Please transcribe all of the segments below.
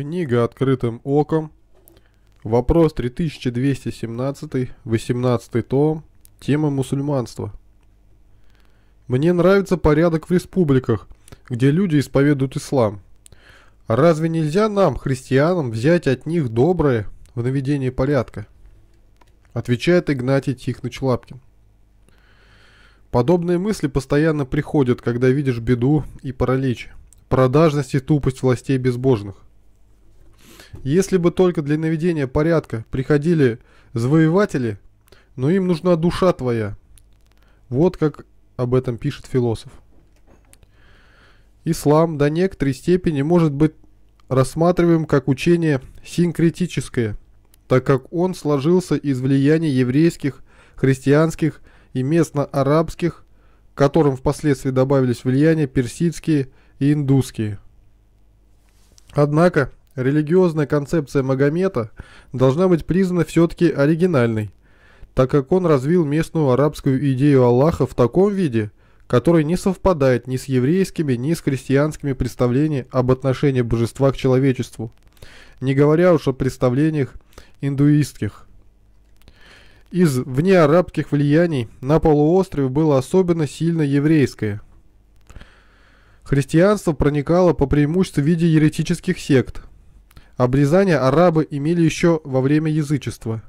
Книга «Открытым оком». Вопрос 3217, 18 том. Тема мусульманства. Мне нравится порядок в республиках, где люди исповедуют ислам. Разве нельзя нам, христианам, взять от них доброе в наведении порядка? Отвечает Игнатий Тихонович Лапкин. Подобные мысли постоянно приходят, когда видишь беду и паралич, продажность и тупость властей безбожных. Если бы только для наведения порядка приходили завоеватели, но им нужна душа твоя. Вот как об этом пишет философ. Ислам до некоторой степени может быть рассматриваем как учение синкретическое, так как он сложился из влияния еврейских, христианских и местно-арабских, к которым впоследствии добавились влияния персидские и индусские. Однако, религиозная концепция Магомета должна быть признана все-таки оригинальной, так как он развил местную арабскую идею Аллаха в таком виде, который не совпадает ни с еврейскими, ни с христианскими представлениями об отношении божества к человечеству, не говоря уж о представлениях индуистских. Из внеарабских влияний на полуострове было особенно сильно еврейское – Христианство проникало по преимуществу в виде еретических сект, Обрезание арабы имели еще во время язычества.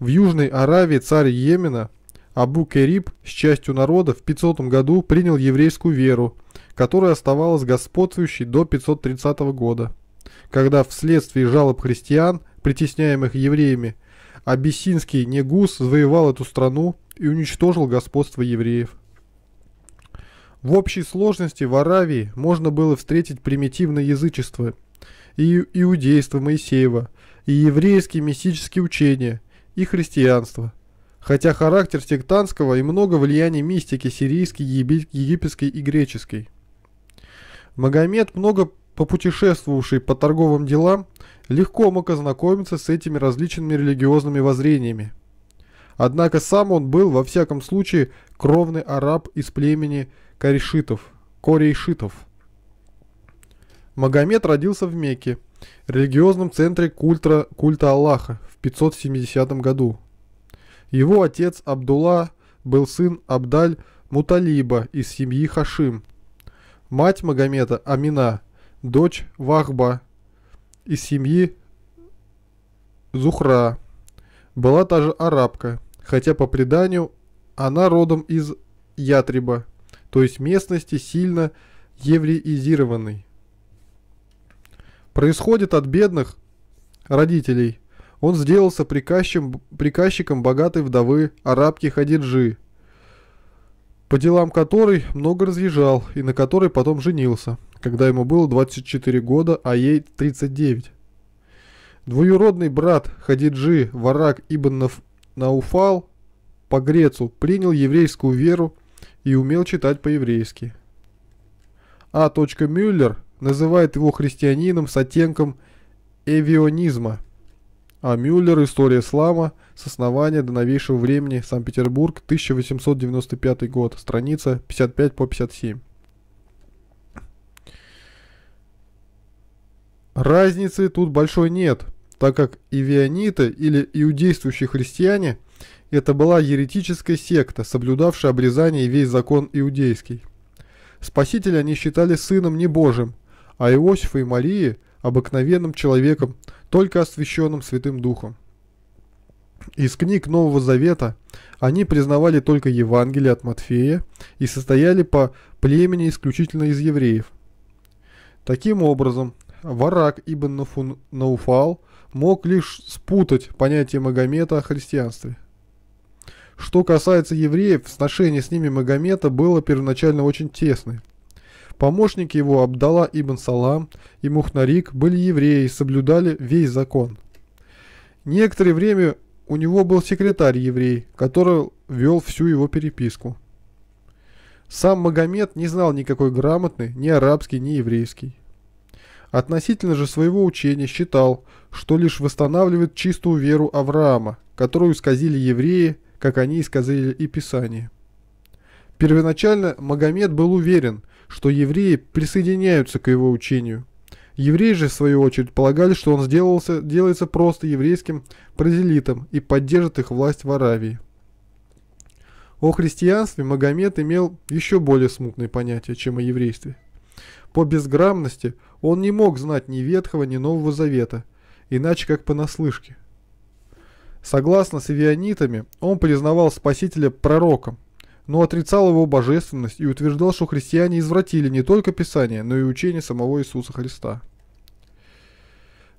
В Южной Аравии царь Йемена Абу Кериб с частью народа в 500 году принял еврейскую веру, которая оставалась господствующей до 530 года, когда вследствие жалоб христиан, притесняемых евреями, абиссинский Негус завоевал эту страну и уничтожил господство евреев. В общей сложности в Аравии можно было встретить примитивное язычество и иудейство Моисеева, и еврейские мистические учения, и христианство. Хотя характер сектантского и много влияния мистики сирийской, египетской и греческой. Магомед, много попутешествовавший по торговым делам, легко мог ознакомиться с этими различными религиозными воззрениями. Однако сам он был, во всяком случае, кровный араб из племени корейшитов. корейшитов. Магомед родился в Мекке, религиозном центре культра, культа Аллаха в 570 году. Его отец Абдулла был сын Абдаль Муталиба из семьи Хашим. Мать Магомета Амина, дочь Вахба из семьи Зухра, была та же арабка, хотя по преданию она родом из Ятриба, то есть местности сильно евреизированной происходит от бедных родителей. Он сделался приказчиком, приказчиком богатой вдовы арабки Хадиджи, по делам которой много разъезжал и на которой потом женился, когда ему было 24 года, а ей 39. Двоюродный брат Хадиджи Варак Ибн Науфал по Грецу принял еврейскую веру и умел читать по-еврейски. А. Мюллер – называет его христианином с оттенком эвионизма. А Мюллер «История ислама» с основания до новейшего времени, Санкт-Петербург, 1895 год, страница 55 по 57. Разницы тут большой нет, так как ивиониты или иудействующие христиане – это была еретическая секта, соблюдавшая обрезание и весь закон иудейский. Спасителя они считали сыном не божьим а Иосифа и Марии обыкновенным человеком, только освященным Святым Духом. Из книг Нового Завета они признавали только Евангелие от Матфея и состояли по племени исключительно из евреев. Таким образом, Варак ибн Науфал мог лишь спутать понятие Магомета о христианстве. Что касается евреев, сношение с ними Магомета было первоначально очень тесное – Помощники его Абдала ибн Салам и Мухнарик были евреи и соблюдали весь закон. Некоторое время у него был секретарь еврей, который вел всю его переписку. Сам Магомед не знал никакой грамотный, ни арабский, ни еврейский. Относительно же своего учения считал, что лишь восстанавливает чистую веру Авраама, которую исказили евреи, как они исказили и Писание. Первоначально Магомед был уверен – что евреи присоединяются к его учению. Евреи же, в свою очередь, полагали, что он сделался, делается просто еврейским празелитом и поддержит их власть в Аравии. О христианстве Магомед имел еще более смутные понятия, чем о еврействе. По безграмотности он не мог знать ни Ветхого, ни Нового Завета, иначе как понаслышке. Согласно с ивионитами, он признавал Спасителя пророком, но отрицал его божественность и утверждал, что христиане извратили не только Писание, но и учение самого Иисуса Христа.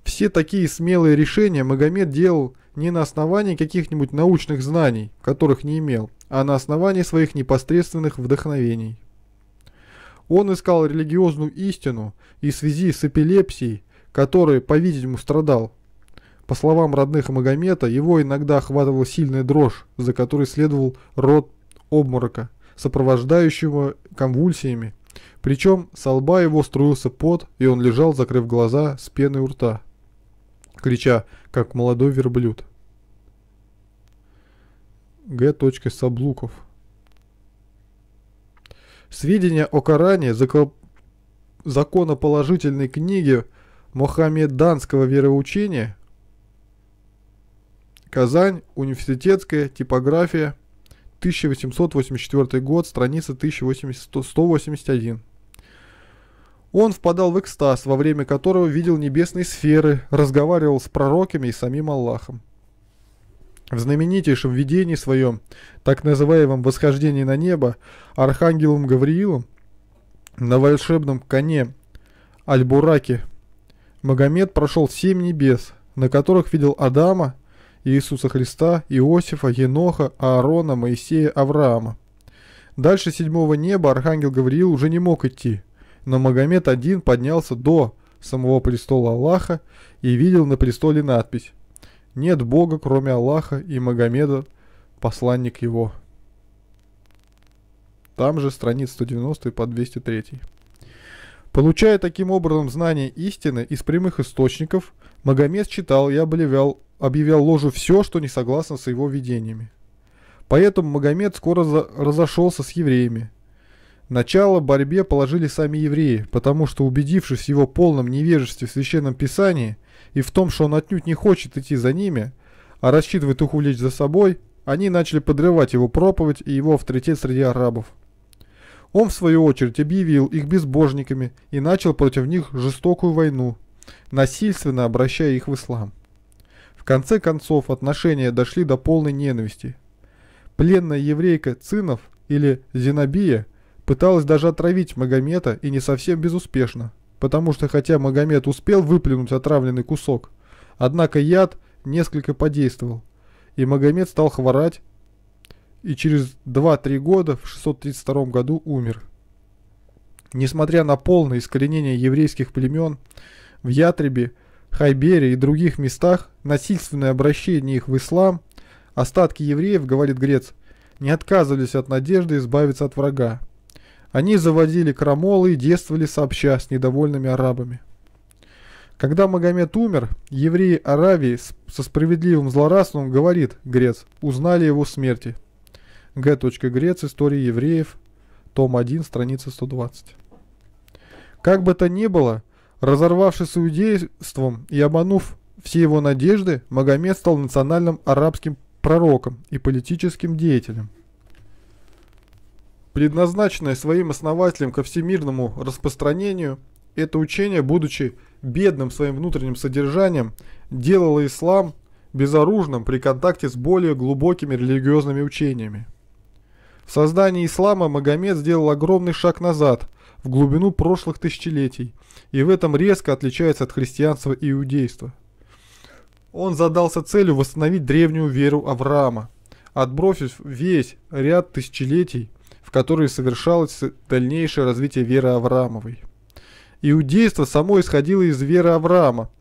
Все такие смелые решения Магомед делал не на основании каких-нибудь научных знаний, которых не имел, а на основании своих непосредственных вдохновений. Он искал религиозную истину и в связи с эпилепсией, которой, по-видимому, страдал. По словам родных Магомета, его иногда охватывала сильная дрожь, за которой следовал рот обморока, сопровождающего конвульсиями. Причем со лба его струился пот, и он лежал, закрыв глаза с пеной у рта, крича, как молодой верблюд. Г. Саблуков Сведения о Коране, закон... законоположительной книге Мохаммеданского вероучения, Казань, университетская типография – 1884 год, страница 1181. Он впадал в экстаз, во время которого видел небесные сферы, разговаривал с пророками и самим Аллахом. В знаменитейшем видении своем, так называемом «Восхождении на небо», архангелом Гавриилом на волшебном коне Аль-Бураке Магомед прошел семь небес, на которых видел Адама, Иисуса Христа, Иосифа, Еноха, Аарона, Моисея, Авраама. Дальше седьмого неба архангел Гавриил уже не мог идти, но Магомед один поднялся до самого престола Аллаха и видел на престоле надпись «Нет Бога, кроме Аллаха и Магомеда, посланник его». Там же страниц 190 по 203. Получая таким образом знание истины из прямых источников, Магомед читал и облевял объявлял ложью все, что не согласно с его видениями. Поэтому Магомед скоро разошелся с евреями. Начало борьбе положили сами евреи, потому что убедившись в его полном невежестве в Священном Писании и в том, что он отнюдь не хочет идти за ними, а рассчитывает их увлечь за собой, они начали подрывать его проповедь и его авторитет среди арабов. Он, в свою очередь, объявил их безбожниками и начал против них жестокую войну, насильственно обращая их в ислам конце концов отношения дошли до полной ненависти. Пленная еврейка Цинов или Зинобия пыталась даже отравить Магомета и не совсем безуспешно, потому что хотя Магомет успел выплюнуть отравленный кусок, однако яд несколько подействовал, и Магомет стал хворать и через 2-3 года в 632 году умер. Несмотря на полное искоренение еврейских племен, в Ятребе, Хайбере и других местах насильственное обращение их в ислам, остатки евреев, говорит Грец, не отказывались от надежды избавиться от врага. Они заводили крамолы и действовали сообща с недовольными арабами. Когда Магомед умер, евреи Аравии со справедливым злорадством, говорит Грец, узнали его смерти. Г. Грец. История евреев. Том 1, страница 120. Как бы то ни было, разорвавшись иудейством и обманув все его надежды, Магомед стал национальным арабским пророком и политическим деятелем. Предназначенное своим основателем ко всемирному распространению, это учение, будучи бедным своим внутренним содержанием, делало ислам безоружным при контакте с более глубокими религиозными учениями. В создании ислама Магомед сделал огромный шаг назад, в глубину прошлых тысячелетий, и в этом резко отличается от христианства и иудейства – он задался целью восстановить древнюю веру Авраама, отбросив весь ряд тысячелетий, в которые совершалось дальнейшее развитие веры Авраамовой. Иудейство само исходило из веры Авраама,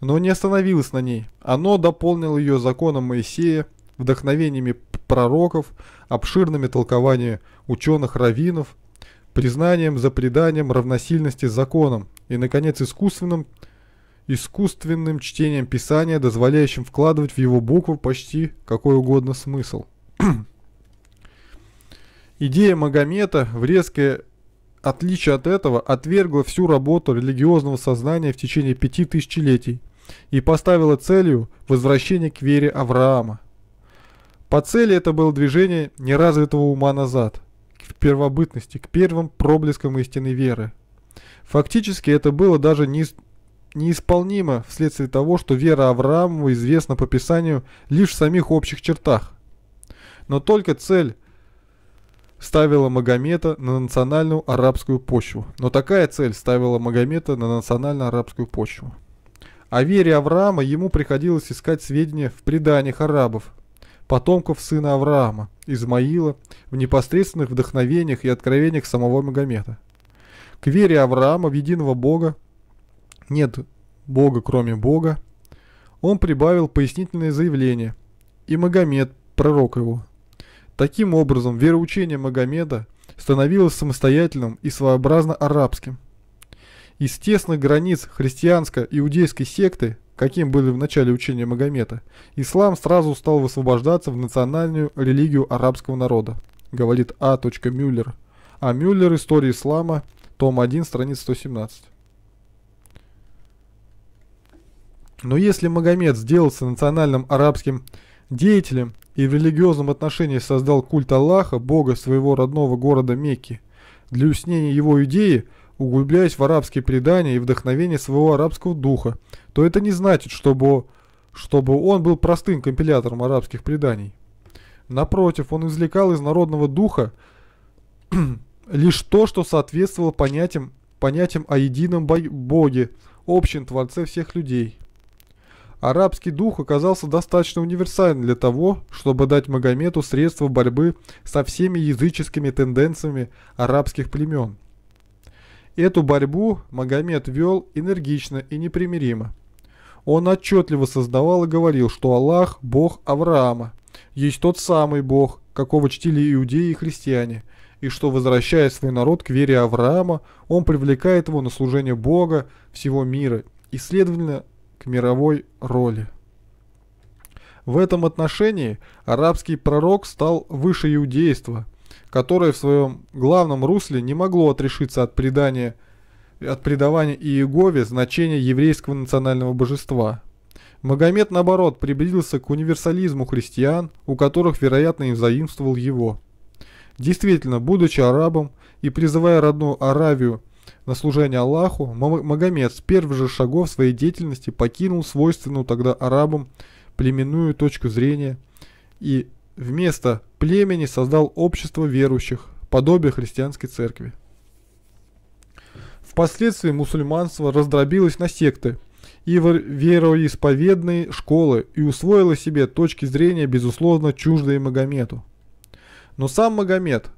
но не остановилось на ней. Оно дополнило ее законом Моисея, вдохновениями пророков, обширными толкованиями ученых-раввинов, признанием за преданием равносильности законом и, наконец, искусственным искусственным чтением Писания, дозволяющим вкладывать в его буквы почти какой угодно смысл. Идея Магомета в резкое отличие от этого отвергла всю работу религиозного сознания в течение пяти тысячелетий и поставила целью возвращение к вере Авраама. По цели это было движение неразвитого ума назад, к первобытности, к первым проблескам истинной веры. Фактически это было даже не неисполнима вследствие того, что вера Авраамова известна по Писанию лишь в самих общих чертах. Но только цель ставила Магомета на национальную арабскую почву. Но такая цель ставила Магомета на национально-арабскую почву. О вере Авраама ему приходилось искать сведения в преданиях арабов, потомков сына Авраама, Измаила, в непосредственных вдохновениях и откровениях самого Магомета. К вере Авраама в единого Бога нет Бога, кроме Бога, он прибавил пояснительное заявление «И Магомед, пророк его». Таким образом, вероучение Магомеда становилось самостоятельным и своеобразно арабским. Из тесных границ христианско-иудейской секты, каким были в начале учения Магомета, ислам сразу стал высвобождаться в национальную религию арабского народа, говорит А. Мюллер. А Мюллер «История ислама», том 1, страница 117. Но если Магомед сделался национальным арабским деятелем и в религиозном отношении создал культ Аллаха, бога своего родного города Мекки, для уснения его идеи, углубляясь в арабские предания и вдохновение своего арабского духа, то это не значит, чтобы, чтобы он был простым компилятором арабских преданий. Напротив, он извлекал из народного духа лишь то, что соответствовало понятиям, понятиям о едином боге, общем Творце всех людей. Арабский дух оказался достаточно универсальным для того, чтобы дать Магомету средства борьбы со всеми языческими тенденциями арабских племен. Эту борьбу Магомед вел энергично и непримиримо. Он отчетливо создавал и говорил, что Аллах – Бог Авраама, есть тот самый Бог, какого чтили иудеи и христиане, и что, возвращая свой народ к вере Авраама, он привлекает его на служение Бога всего мира, и, следовательно, к мировой роли. В этом отношении арабский пророк стал выше иудейства, которое в своем главном русле не могло отрешиться от предания от придавания Иегове значения еврейского национального божества. Магомед, наоборот, приблизился к универсализму христиан, у которых, вероятно, и заимствовал его. Действительно, будучи арабом и призывая родную Аравию на служение Аллаху, Магомед с первых же шагов своей деятельности покинул свойственную тогда арабам племенную точку зрения и вместо племени создал общество верующих, подобие христианской церкви. Впоследствии мусульманство раздробилось на секты и вероисповедные школы и усвоило себе точки зрения, безусловно, чуждые Магомету. Но сам Магомед –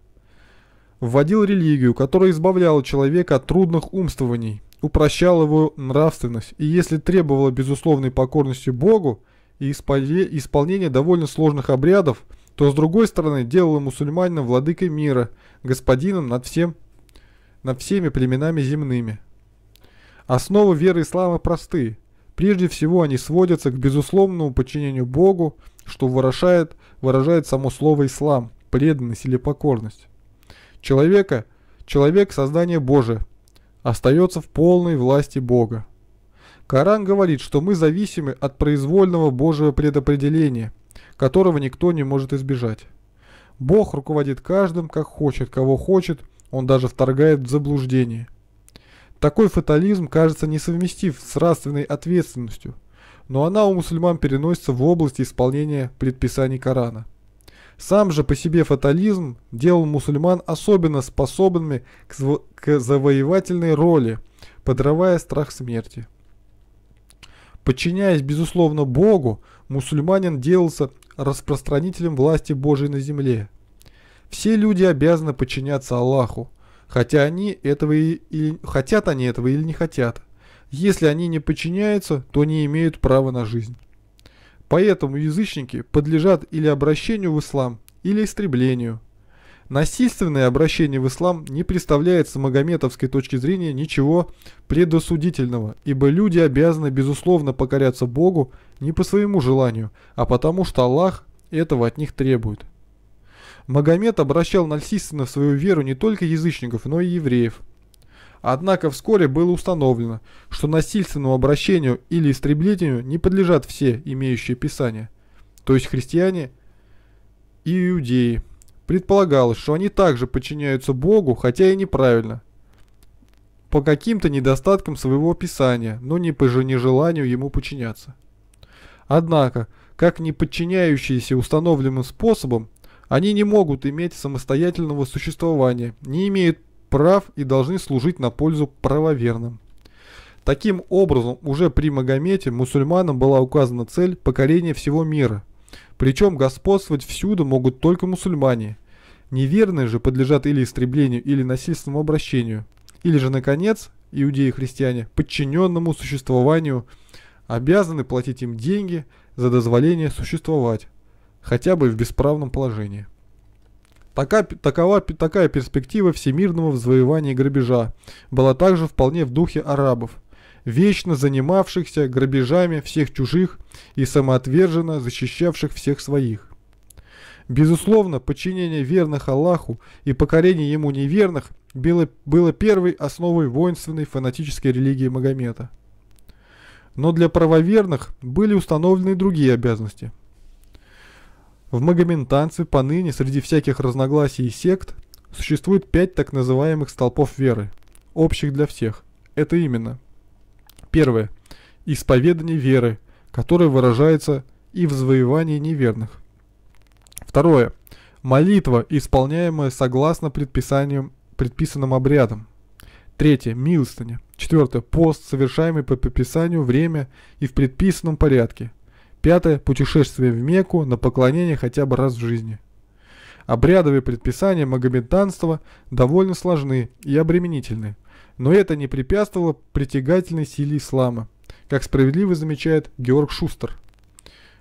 вводил религию, которая избавляла человека от трудных умствований, упрощала его нравственность и, если требовала безусловной покорности Богу и исполнения довольно сложных обрядов, то, с другой стороны, делала мусульманина владыкой мира, господином над, всем, над всеми племенами земными. Основы веры ислама просты. Прежде всего они сводятся к безусловному подчинению Богу, что выражает, выражает само слово «ислам» – преданность или покорность человека, человек – создание Божие, остается в полной власти Бога. Коран говорит, что мы зависимы от произвольного Божьего предопределения, которого никто не может избежать. Бог руководит каждым, как хочет, кого хочет, он даже вторгает в заблуждение. Такой фатализм кажется несовместив с нравственной ответственностью, но она у мусульман переносится в область исполнения предписаний Корана. Сам же по себе фатализм делал мусульман особенно способными к, заво к завоевательной роли, подрывая страх смерти. Подчиняясь, безусловно, Богу, мусульманин делался распространителем власти Божьей на земле. Все люди обязаны подчиняться Аллаху, хотя они этого и, или, хотят они этого или не хотят. Если они не подчиняются, то не имеют права на жизнь. Поэтому язычники подлежат или обращению в ислам, или истреблению. Насильственное обращение в ислам не представляет с магометовской точки зрения ничего предосудительного, ибо люди обязаны безусловно покоряться Богу не по своему желанию, а потому что Аллах этого от них требует. Магомед обращал насильственно в свою веру не только язычников, но и евреев – Однако вскоре было установлено, что насильственному обращению или истреблению не подлежат все имеющие Писание, то есть христиане и иудеи. Предполагалось, что они также подчиняются Богу, хотя и неправильно, по каким-то недостаткам своего Писания, но не по же нежеланию ему подчиняться. Однако, как не подчиняющиеся установленным способам, они не могут иметь самостоятельного существования, не имеют прав и должны служить на пользу правоверным. Таким образом, уже при Магомете мусульманам была указана цель покорения всего мира. Причем господствовать всюду могут только мусульмане. Неверные же подлежат или истреблению, или насильственному обращению. Или же, наконец, иудеи и христиане, подчиненному существованию, обязаны платить им деньги за дозволение существовать, хотя бы в бесправном положении. Така, такова, такая перспектива всемирного взвоевания и грабежа была также вполне в духе арабов, вечно занимавшихся грабежами всех чужих и самоотверженно защищавших всех своих. Безусловно, подчинение верных Аллаху и покорение ему неверных было, было первой основой воинственной фанатической религии Магомета. Но для правоверных были установлены другие обязанности – в магоментанце поныне среди всяких разногласий и сект существует пять так называемых столпов веры, общих для всех. Это именно. Первое. Исповедание веры, которое выражается и в завоевании неверных. Второе. Молитва, исполняемая согласно предписаниям, предписанным обрядам. Третье. Милостыня. Четвертое. Пост, совершаемый по предписанию, время и в предписанном порядке – Пятое. Путешествие в Мекку на поклонение хотя бы раз в жизни. Обрядовые предписания магометанства довольно сложны и обременительны, но это не препятствовало притягательной силе ислама, как справедливо замечает Георг Шустер.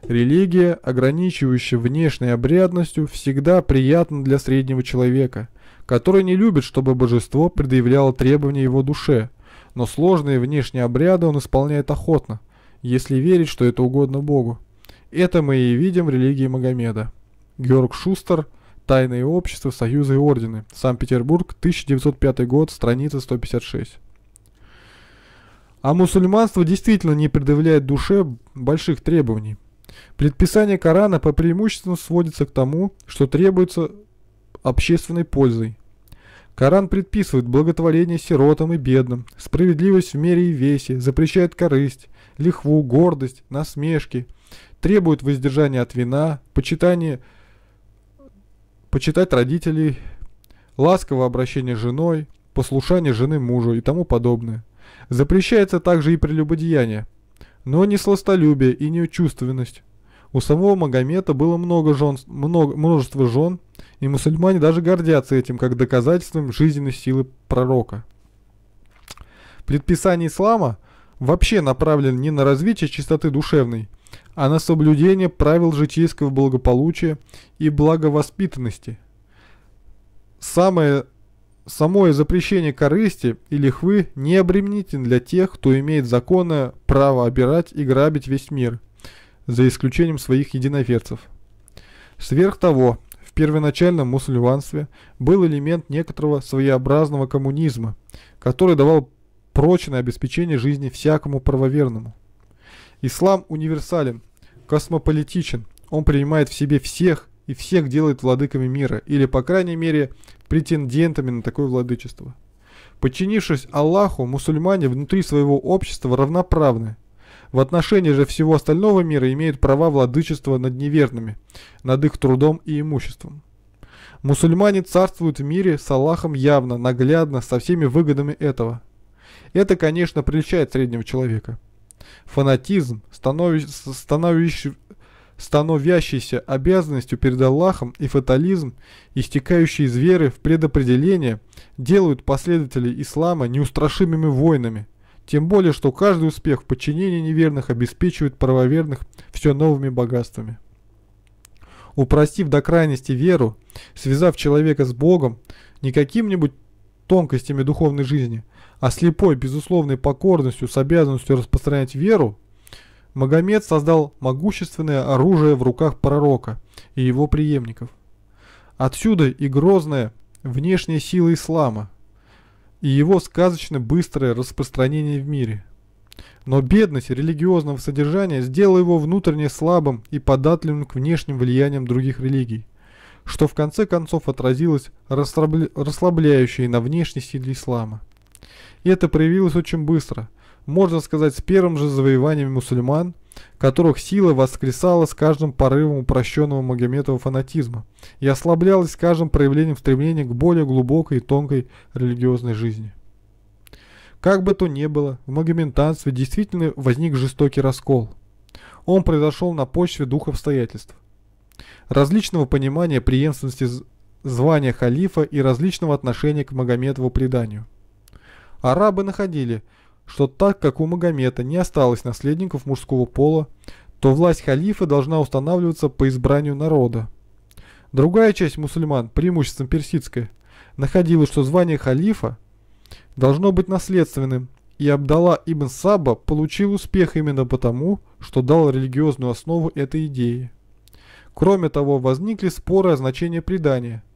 Религия, ограничивающая внешней обрядностью, всегда приятна для среднего человека, который не любит, чтобы божество предъявляло требования его душе, но сложные внешние обряды он исполняет охотно – если верить, что это угодно Богу. Это мы и видим в религии Магомеда. Георг Шустер, Тайные общества, Союзы и Ордены, Санкт-Петербург, 1905 год, страница 156. А мусульманство действительно не предъявляет душе больших требований. Предписание Корана по преимуществу сводится к тому, что требуется общественной пользой. Коран предписывает благотворение сиротам и бедным, справедливость в мере и весе, запрещает корысть, лихву, гордость, насмешки, требует воздержания от вина, почитание почитать родителей, ласковое обращение с женой, послушание жены мужу и тому подобное. Запрещается также и прелюбодеяние, но не сластолюбие и не чувственность. У самого Магомета было много жен, много, множество жен, и мусульмане даже гордятся этим как доказательством жизненной силы пророка. Предписания ислама – вообще направлен не на развитие чистоты душевной, а на соблюдение правил житейского благополучия и благовоспитанности. Самое, самое запрещение корысти и лихвы не обременителен для тех, кто имеет законное право обирать и грабить весь мир, за исключением своих единоверцев. Сверх того, в первоначальном мусульманстве был элемент некоторого своеобразного коммунизма, который давал прочное обеспечение жизни всякому правоверному. Ислам универсален, космополитичен, он принимает в себе всех и всех делает владыками мира, или, по крайней мере, претендентами на такое владычество. Подчинившись Аллаху, мусульмане внутри своего общества равноправны. В отношении же всего остального мира имеют права владычества над неверными, над их трудом и имуществом. Мусульмане царствуют в мире с Аллахом явно, наглядно, со всеми выгодами этого – это, конечно, прельщает среднего человека. Фанатизм, становящ... становящ... становящийся обязанностью перед Аллахом и фатализм, истекающий из веры в предопределение, делают последователей ислама неустрашимыми воинами. Тем более, что каждый успех в подчинении неверных обеспечивает правоверных все новыми богатствами. Упростив до крайности веру, связав человека с Богом, не какими-нибудь тонкостями духовной жизни – а слепой безусловной покорностью с обязанностью распространять веру, Магомед создал могущественное оружие в руках пророка и его преемников. Отсюда и грозная внешняя сила ислама, и его сказочно быстрое распространение в мире. Но бедность религиозного содержания сделала его внутренне слабым и податливым к внешним влияниям других религий, что в конце концов отразилось расслабляющее на внешней силе ислама это проявилось очень быстро. Можно сказать, с первым же завоеванием мусульман, которых сила воскресала с каждым порывом упрощенного Магометова фанатизма и ослаблялась с каждым проявлением стремления к более глубокой и тонкой религиозной жизни. Как бы то ни было, в магоментанстве действительно возник жестокий раскол. Он произошел на почве дух обстоятельств. Различного понимания преемственности звания халифа и различного отношения к Магометову преданию – Арабы находили, что так как у Магомета не осталось наследников мужского пола, то власть халифа должна устанавливаться по избранию народа. Другая часть мусульман, преимущественно персидская, находила, что звание халифа должно быть наследственным, и Абдалла ибн Саба получил успех именно потому, что дал религиозную основу этой идеи. Кроме того, возникли споры о значении предания –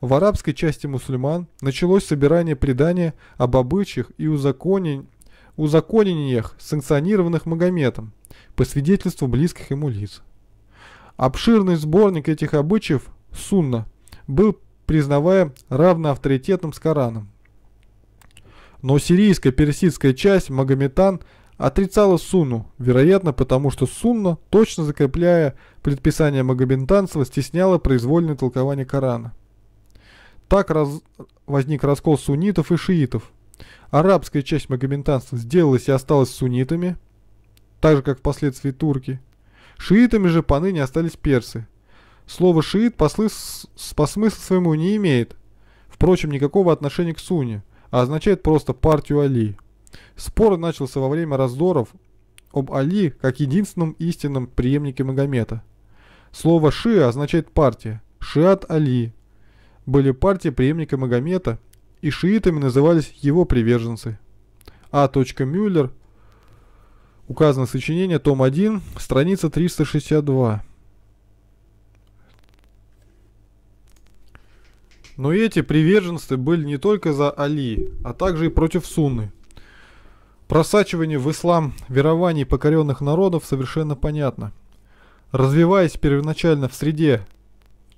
в арабской части мусульман началось собирание предания об обычаях и узаконен... узаконениях, санкционированных Магометом, по свидетельству близких ему лиц. Обширный сборник этих обычаев, сунна, был, признавая, равноавторитетным с Кораном. Но сирийско-персидская часть Магометан отрицала сунну, вероятно потому, что сунна, точно закрепляя предписание магометанства, стесняла произвольное толкование Корана. Так раз... возник раскол суннитов и шиитов. Арабская часть магометанства сделалась и осталась суннитами, так же как впоследствии турки. Шиитами же поныне остались персы. Слово «шиит» послы... по смыслу своему не имеет, впрочем, никакого отношения к сунне, а означает просто «партию Али». Спор начался во время раздоров об Али как единственном истинном преемнике Магомета. Слово ши означает «партия», «шиат Али», были партии преемника Магомета, и шиитами назывались его приверженцы. А. Мюллер. Указано сочинение, том 1, страница 362. Но эти приверженцы были не только за Али, а также и против Сунны. Просачивание в ислам верований покоренных народов совершенно понятно. Развиваясь первоначально в среде,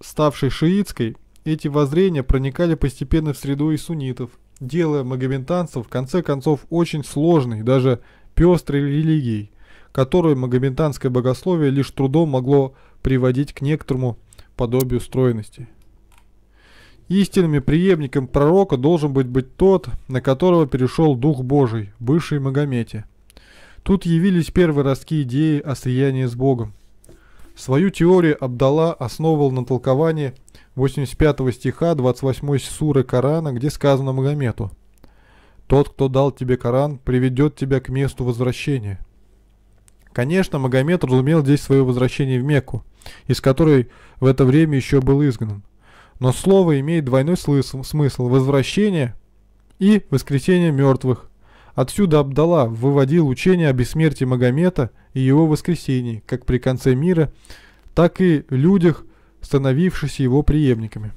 ставшей шиитской, эти воззрения проникали постепенно в среду и суннитов, делая магометанцев в конце концов очень сложной, даже пестрой религией, которую магометанское богословие лишь трудом могло приводить к некоторому подобию стройности. Истинным преемником пророка должен быть быть тот, на которого перешел Дух Божий, бывший Магомете. Тут явились первые ростки идеи о слиянии с Богом. Свою теорию Абдала основывал на толковании 85 стиха 28 суры Корана, где сказано Магомету «Тот, кто дал тебе Коран, приведет тебя к месту возвращения». Конечно, Магомед разумел здесь свое возвращение в Мекку, из которой в это время еще был изгнан. Но слово имеет двойной смысл – возвращение и воскресение мертвых. Отсюда Абдала выводил учение о бессмертии Магомета и его воскресении, как при конце мира, так и людях – становившись его преемниками.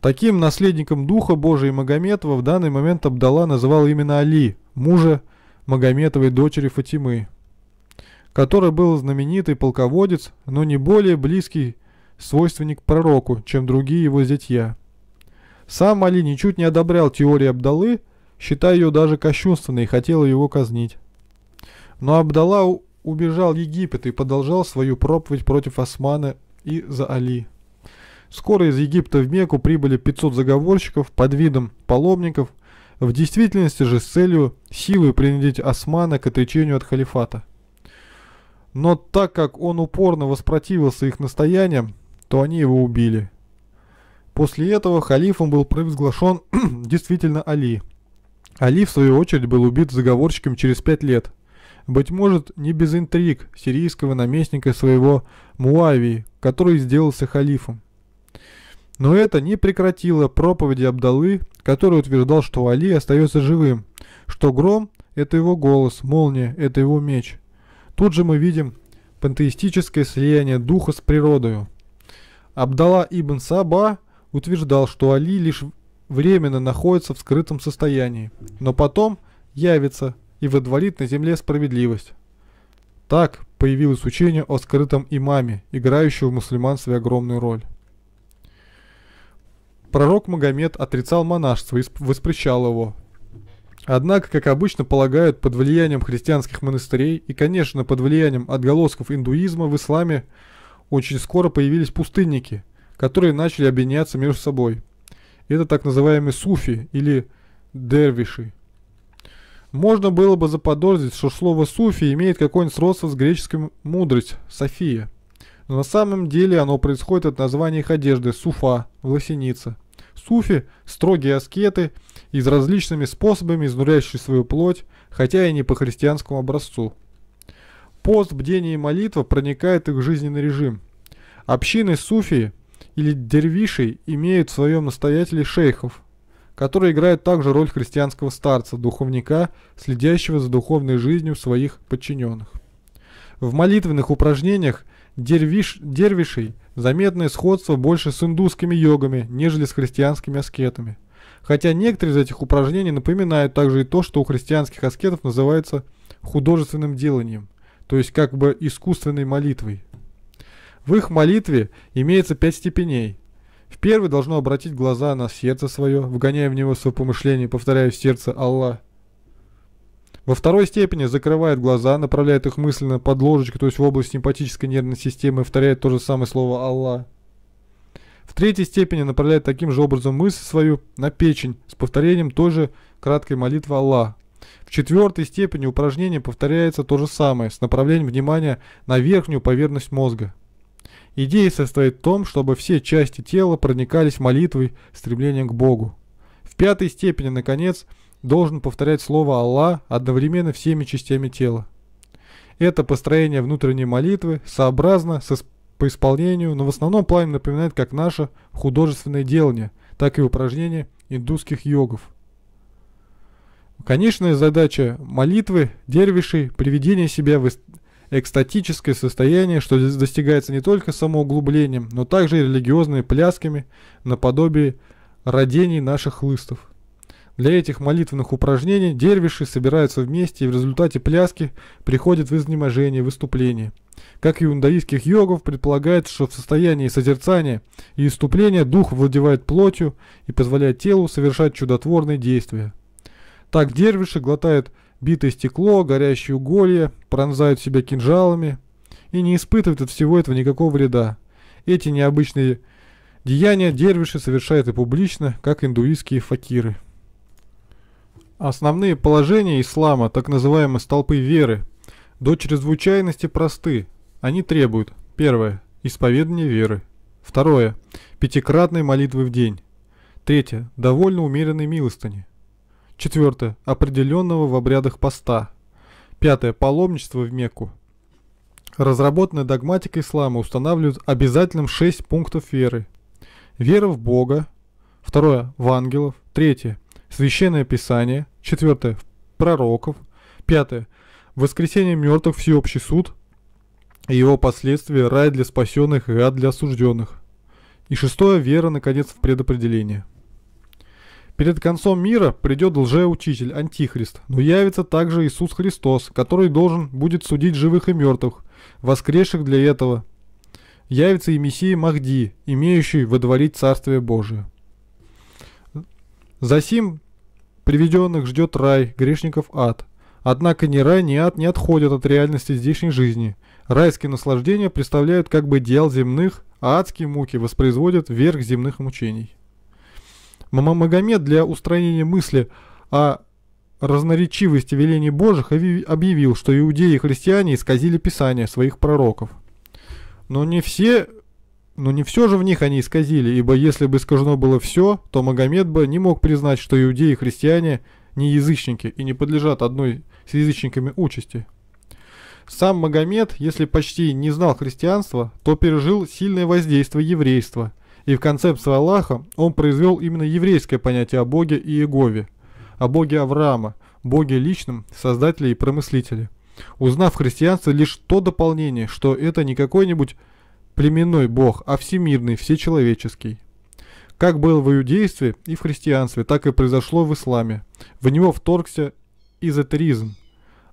Таким наследником Духа Божия Магометова в данный момент Абдала называл именно Али, мужа Магометовой дочери Фатимы, который был знаменитый полководец, но не более близкий свойственник пророку, чем другие его зятья. Сам Али ничуть не одобрял теории Абдалы, считая ее даже кощунственной и хотел его казнить. Но Абдала убежал в Египет и продолжал свою проповедь против Османа и за Али. Скоро из Египта в Мекку прибыли 500 заговорщиков под видом паломников, в действительности же с целью силой принудить Османа к отречению от халифата. Но так как он упорно воспротивился их настояниям, то они его убили. После этого халифом был провозглашен действительно Али. Али, в свою очередь, был убит заговорщиком через пять лет – быть может, не без интриг сирийского наместника своего Муавии, который сделался халифом. Но это не прекратило проповеди Абдалы, который утверждал, что Али остается живым, что гром – это его голос, молния – это его меч. Тут же мы видим пантеистическое слияние духа с природою. Абдала ибн Саба утверждал, что Али лишь временно находится в скрытом состоянии, но потом явится и водворит на земле справедливость. Так появилось учение о скрытом имаме, играющем в мусульманстве огромную роль. Пророк Магомед отрицал монашество и воспрещал его. Однако, как обычно полагают, под влиянием христианских монастырей и, конечно, под влиянием отголосков индуизма в исламе очень скоро появились пустынники, которые начали объединяться между собой. Это так называемые суфи или дервиши – можно было бы заподозрить, что слово «суфи» имеет какое-нибудь сродство с греческим «мудрость» — «софия». Но на самом деле оно происходит от названия их одежды — «суфа» — «власеница». Суфи – строгие аскеты, из различными способами изнуряющие свою плоть, хотя и не по христианскому образцу. Пост, бдение и молитва проникает их в жизненный режим. Общины суфии или дервишей имеют в своем настоятеле шейхов, который играет также роль христианского старца, духовника, следящего за духовной жизнью своих подчиненных. В молитвенных упражнениях дервиш, дервишей заметное сходство больше с индусскими йогами, нежели с христианскими аскетами. Хотя некоторые из этих упражнений напоминают также и то, что у христианских аскетов называется художественным деланием, то есть как бы искусственной молитвой. В их молитве имеется пять степеней, Первый должно обратить глаза на сердце свое, вгоняя в него свое помышление, повторяя в сердце Аллах. Во второй степени закрывает глаза, направляет их мысленно под ложечку, то есть в область симпатической нервной системы, повторяет то же самое слово Аллах. В третьей степени направляет таким же образом мысль свою на печень с повторением той же краткой молитвы Аллах. В четвертой степени упражнение повторяется то же самое с направлением внимания на верхнюю поверхность мозга. Идея состоит в том, чтобы все части тела проникались молитвой, стремлением к Богу. В пятой степени, наконец, должен повторять слово Аллах одновременно всеми частями тела. Это построение внутренней молитвы сообразно со, по исполнению, но в основном плане напоминает как наше художественное делание, так и упражнения индусских йогов. Конечная задача молитвы дервишей – приведение себя в экстатическое состояние, что достигается не только самоуглублением, но также и религиозными плясками наподобие родений наших хлыстов. Для этих молитвенных упражнений дервиши собираются вместе и в результате пляски приходят в изнеможение, выступление. Как и у иудаистских йогов, предполагается, что в состоянии созерцания и иступления дух владевает плотью и позволяет телу совершать чудотворные действия. Так дервиши глотают битое стекло, горящие уголья, пронзают себя кинжалами и не испытывают от всего этого никакого вреда. Эти необычные деяния дервиши совершают и публично, как индуистские факиры. Основные положения ислама, так называемые столпы веры, до чрезвычайности просты. Они требуют, первое, исповедания веры, второе, пятикратной молитвы в день, третье, довольно умеренной милостыни – Четвертое. Определенного в обрядах поста. Пятое. Паломничество в Мекку. Разработанная догматика ислама устанавливает обязательным шесть пунктов веры. Вера в Бога. Второе. В ангелов. Третье. Священное Писание. Четвертое. В пророков. Пятое. Воскресение мертвых всеобщий суд и его последствия рай для спасенных и ад для осужденных. И шестое. Вера, наконец, в предопределение. Перед концом мира придет лжеучитель, антихрист, но явится также Иисус Христос, который должен будет судить живых и мертвых, воскресших для этого. Явится и Мессия Махди, имеющий водворить Царствие Божие. Засим приведенных ждет рай, грешников ад. Однако ни рай, ни ад не отходят от реальности здешней жизни. Райские наслаждения представляют как бы дел земных, а адские муки воспроизводят верх земных мучений. Магомед для устранения мысли о разноречивости велений Божьих объявил, что иудеи и христиане исказили Писание своих пророков. Но не все но не все же в них они исказили, ибо если бы искажено было все, то Магомед бы не мог признать, что иудеи и христиане не язычники и не подлежат одной с язычниками участи. Сам Магомед, если почти не знал христианства, то пережил сильное воздействие еврейства и в концепции Аллаха он произвел именно еврейское понятие о Боге и Иегове, о Боге Авраама, Боге личном, создателе и промыслителе. Узнав христианство лишь то дополнение, что это не какой-нибудь племенной Бог, а всемирный, всечеловеческий. Как было в иудействе и в христианстве, так и произошло в исламе. В него вторгся эзотеризм,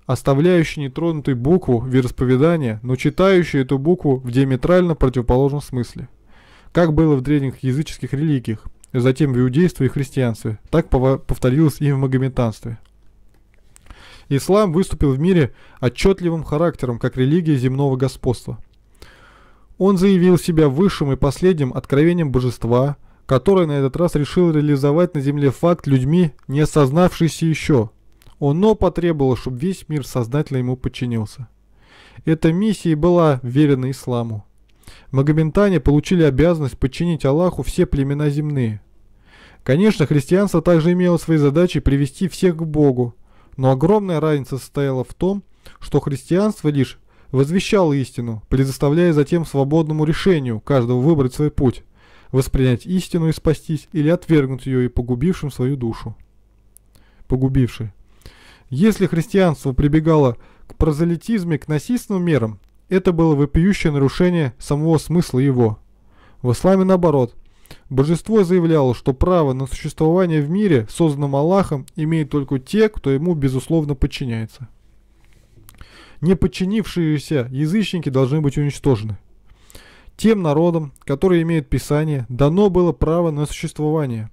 оставляющий нетронутой букву вероисповедания, но читающий эту букву в диаметрально противоположном смысле – как было в древних языческих религиях, затем в иудействе и христианстве, так повторилось и в магометанстве. Ислам выступил в мире отчетливым характером, как религия земного господства. Он заявил себя высшим и последним откровением божества, которое на этот раз решил реализовать на земле факт людьми, не осознавшийся еще. Оно потребовало, чтобы весь мир сознательно ему подчинился. Эта миссия была верена исламу. Магометане получили обязанность подчинить Аллаху все племена земные. Конечно, христианство также имело свои задачи привести всех к Богу, но огромная разница состояла в том, что христианство лишь возвещало истину, предоставляя затем свободному решению каждого выбрать свой путь, воспринять истину и спастись, или отвергнуть ее и погубившим свою душу. Погубивший. Если христианство прибегало к прозелитизме, к насильственным мерам, это было вопиющее нарушение самого смысла его. В исламе наоборот. Божество заявляло, что право на существование в мире, созданном Аллахом, имеют только те, кто ему безусловно подчиняется. Не подчинившиеся язычники должны быть уничтожены. Тем народам, которые имеют Писание, дано было право на существование.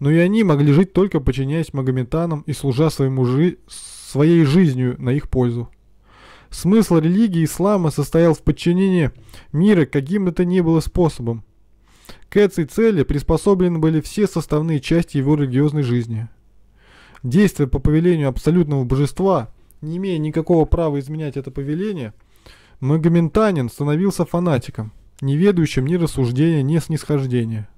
Но и они могли жить только подчиняясь магометанам и служа своему жи своей жизнью на их пользу. Смысл религии ислама состоял в подчинении мира каким бы то ни было способом. К этой цели приспособлены были все составные части его религиозной жизни. Действуя по повелению абсолютного божества, не имея никакого права изменять это повеление, Магометанин становился фанатиком, не ведающим ни рассуждения, ни снисхождения.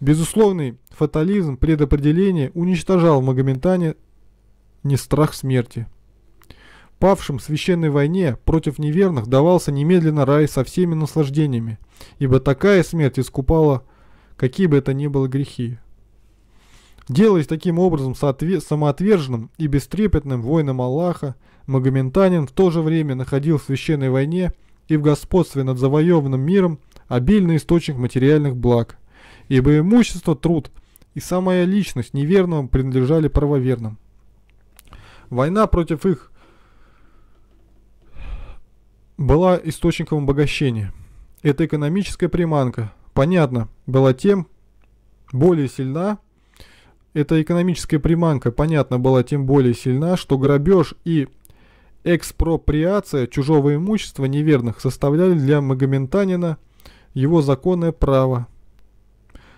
Безусловный фатализм предопределения уничтожал в не страх смерти – Павшим в священной войне против неверных давался немедленно рай со всеми наслаждениями, ибо такая смерть искупала какие бы это ни было грехи. Делаясь таким образом самоотверженным и бестрепетным воином Аллаха, Магометанин в то же время находил в священной войне и в господстве над завоеванным миром обильный источник материальных благ, ибо имущество, труд и самая личность неверного принадлежали правоверным. Война против их была источником обогащения. Эта экономическая приманка, понятно, была тем более сильна, эта экономическая приманка, понятно, была тем более сильна, что грабеж и экспроприация чужого имущества неверных составляли для Магометанина его законное право,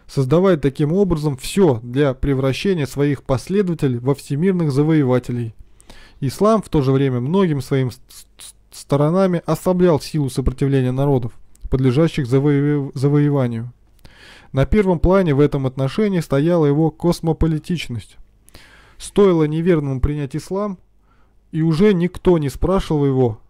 создавая таким образом все для превращения своих последователей во всемирных завоевателей. Ислам в то же время многим своим сторонами ослаблял силу сопротивления народов, подлежащих завоев... завоеванию. На первом плане в этом отношении стояла его космополитичность. Стоило неверному принять ислам, и уже никто не спрашивал его,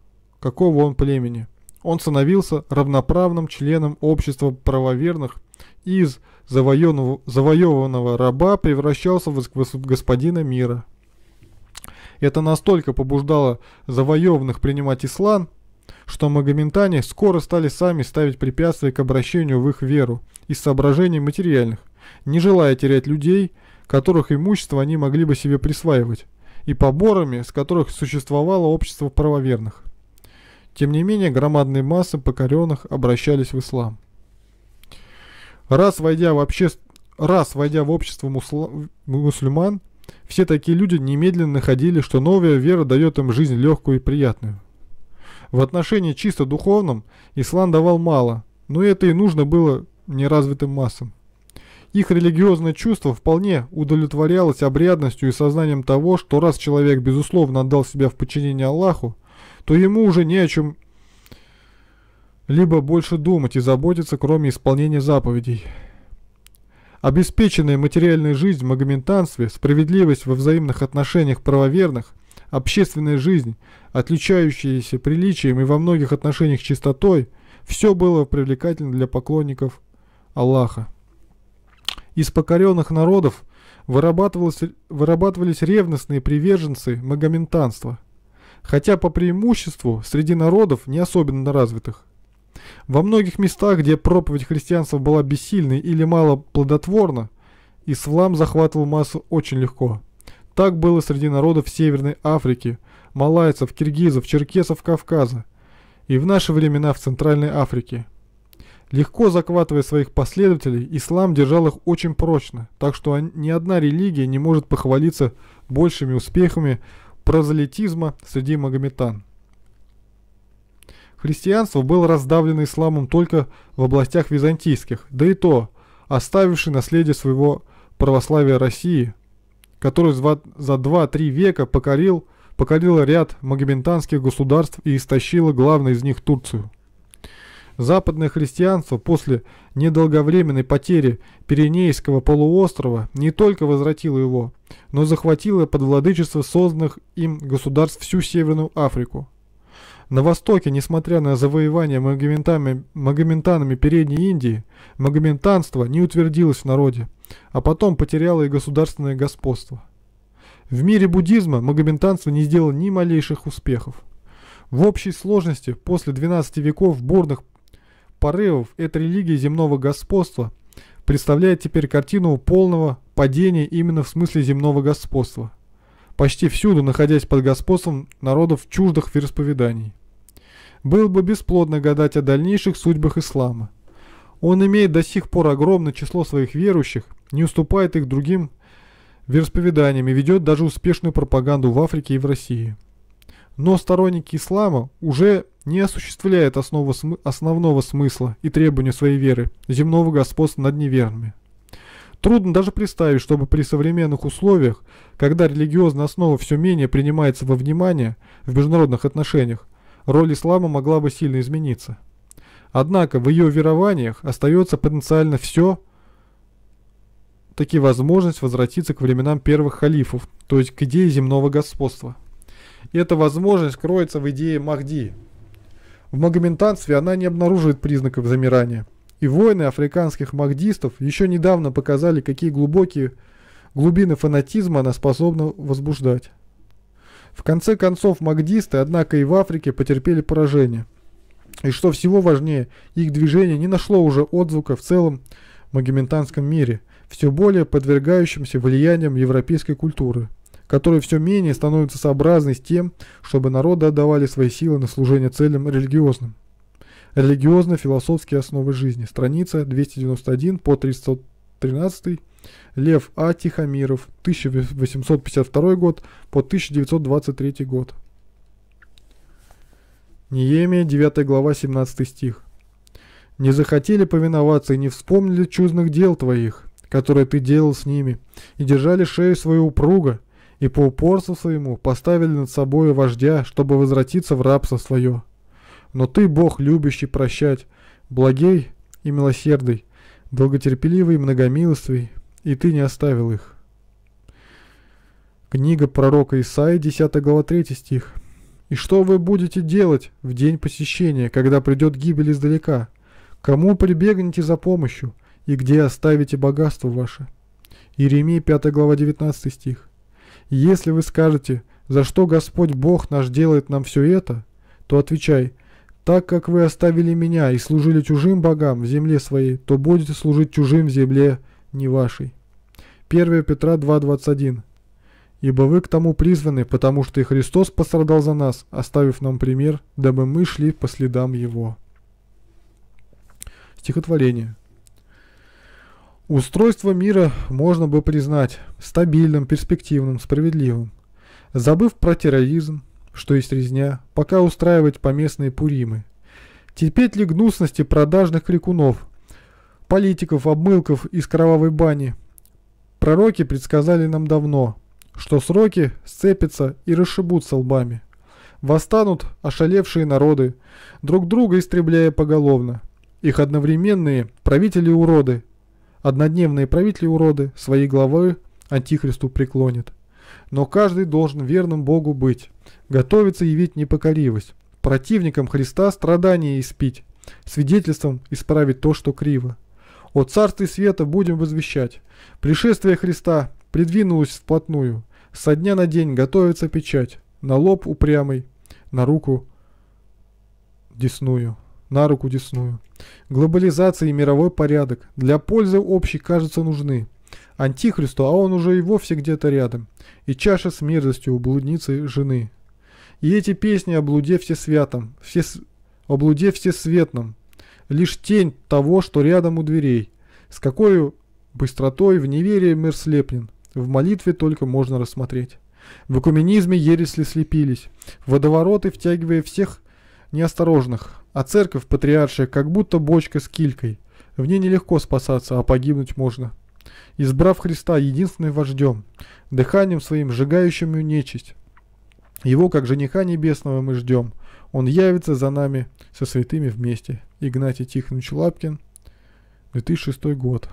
какого он племени. Он становился равноправным членом общества правоверных и из завоеванного раба превращался в господина мира. Это настолько побуждало завоеванных принимать ислам, что магометане скоро стали сами ставить препятствия к обращению в их веру из соображений материальных, не желая терять людей, которых имущество они могли бы себе присваивать, и поборами, с которых существовало общество правоверных. Тем не менее, громадные массы покоренных обращались в ислам. Раз войдя в, обще... Раз войдя в общество мусла... мусульман, все такие люди немедленно находили, что новая вера дает им жизнь легкую и приятную. В отношении чисто духовном ислам давал мало, но это и нужно было неразвитым массам. Их религиозное чувство вполне удовлетворялось обрядностью и сознанием того, что раз человек безусловно отдал себя в подчинение Аллаху, то ему уже не о чем либо больше думать и заботиться, кроме исполнения заповедей. Обеспеченная материальная жизнь в магометанстве, справедливость во взаимных отношениях правоверных, общественная жизнь, отличающаяся приличием и во многих отношениях чистотой, все было привлекательно для поклонников Аллаха. Из покоренных народов вырабатывались, вырабатывались ревностные приверженцы магометанства, хотя по преимуществу среди народов не особенно развитых – во многих местах, где проповедь христианства была бессильной или мало плодотворна, ислам захватывал массу очень легко. Так было среди народов Северной Африки, малайцев, киргизов, черкесов Кавказа и в наши времена в Центральной Африке. Легко захватывая своих последователей, ислам держал их очень прочно, так что ни одна религия не может похвалиться большими успехами прозелитизма среди магометан. Христианство было раздавлено исламом только в областях византийских, да и то, оставивший наследие своего православия России, который за 2-3 века покорил, покорило ряд магометанских государств и истощило главное из них Турцию. Западное христианство после недолговременной потери Пиренейского полуострова не только возвратило его, но захватило под владычество созданных им государств всю Северную Африку. На Востоке, несмотря на завоевание магометанами Передней Индии, магометанство не утвердилось в народе, а потом потеряло и государственное господство. В мире буддизма магометанство не сделало ни малейших успехов. В общей сложности после 12 веков бурных порывов эта религия земного господства представляет теперь картину полного падения именно в смысле земного господства почти всюду находясь под господством народов чуждых вероисповеданий. Было бы бесплодно гадать о дальнейших судьбах ислама. Он имеет до сих пор огромное число своих верующих, не уступает их другим вероисповеданиям и ведет даже успешную пропаганду в Африке и в России. Но сторонники ислама уже не осуществляют основного смысла и требования своей веры, земного господства над неверными. Трудно даже представить, чтобы при современных условиях, когда религиозная основа все менее принимается во внимание в международных отношениях, роль ислама могла бы сильно измениться. Однако в ее верованиях остается потенциально все, таки возможность возвратиться к временам первых халифов, то есть к идее земного господства. И эта возможность кроется в идее Махди. В магометанстве она не обнаруживает признаков замирания – и войны африканских магдистов еще недавно показали, какие глубокие глубины фанатизма она способна возбуждать. В конце концов, магдисты, однако, и в Африке потерпели поражение. И что всего важнее, их движение не нашло уже отзвука в целом магоментанском мире, все более подвергающимся влияниям европейской культуры, которая все менее становится сообразной с тем, чтобы народы отдавали свои силы на служение целям религиозным. Религиозно-философские основы жизни. Страница 291 по 313. Лев А. Тихомиров. 1852 год по 1923 год. Неемия, 9 глава, 17 стих. «Не захотели повиноваться и не вспомнили чудных дел твоих, которые ты делал с ними, и держали шею свою упруга, и по упорству своему поставили над собой вождя, чтобы возвратиться в рабство свое». Но ты, Бог, любящий прощать, благей и милосердный, долготерпеливый, и многомилостивый, и ты не оставил их. Книга пророка Исаии, 10 глава, 3 стих. «И что вы будете делать в день посещения, когда придет гибель издалека? Кому прибегнете за помощью, и где оставите богатство ваше?» Иеремия, 5 глава, 19 стих. «Если вы скажете, за что Господь Бог наш делает нам все это, то отвечай – так как вы оставили меня и служили чужим богам в земле своей, то будете служить чужим в земле не вашей. 1 Петра 2.21 «Ибо вы к тому призваны, потому что и Христос пострадал за нас, оставив нам пример, дабы мы шли по следам Его». Стихотворение. Устройство мира можно бы признать стабильным, перспективным, справедливым. Забыв про терроризм, что есть резня, пока устраивать поместные пуримы. Терпеть ли гнусности продажных крикунов, политиков, обмылков из кровавой бани? Пророки предсказали нам давно, что сроки сцепятся и расшибутся лбами. Восстанут ошалевшие народы, друг друга истребляя поголовно. Их одновременные правители-уроды, однодневные правители-уроды, своей главы антихристу преклонят. Но каждый должен верным Богу быть готовится явить непокоривость, противникам Христа страдания испить, свидетельством исправить то, что криво. О Царстве Света будем возвещать. Пришествие Христа придвинулось вплотную. Со дня на день готовится печать. На лоб упрямый, на руку десную. На руку десную. Глобализация и мировой порядок для пользы общей кажутся нужны. Антихристу, а он уже и вовсе где-то рядом. И чаша с мерзостью у блудницы жены. И эти песни о блуде всесвятом, все, о блуде всесветном, лишь тень того, что рядом у дверей. С какой быстротой в неверии мир слеплен, в молитве только можно рассмотреть. В экуменизме ересли слепились, водовороты втягивая всех неосторожных, а церковь патриаршая как будто бочка с килькой. В ней нелегко спасаться, а погибнуть можно. Избрав Христа единственным вождем, дыханием своим сжигающим нечисть, его, как жениха небесного, мы ждем. Он явится за нами со святыми вместе. Игнатий Тихонович Лапкин, 2006 год.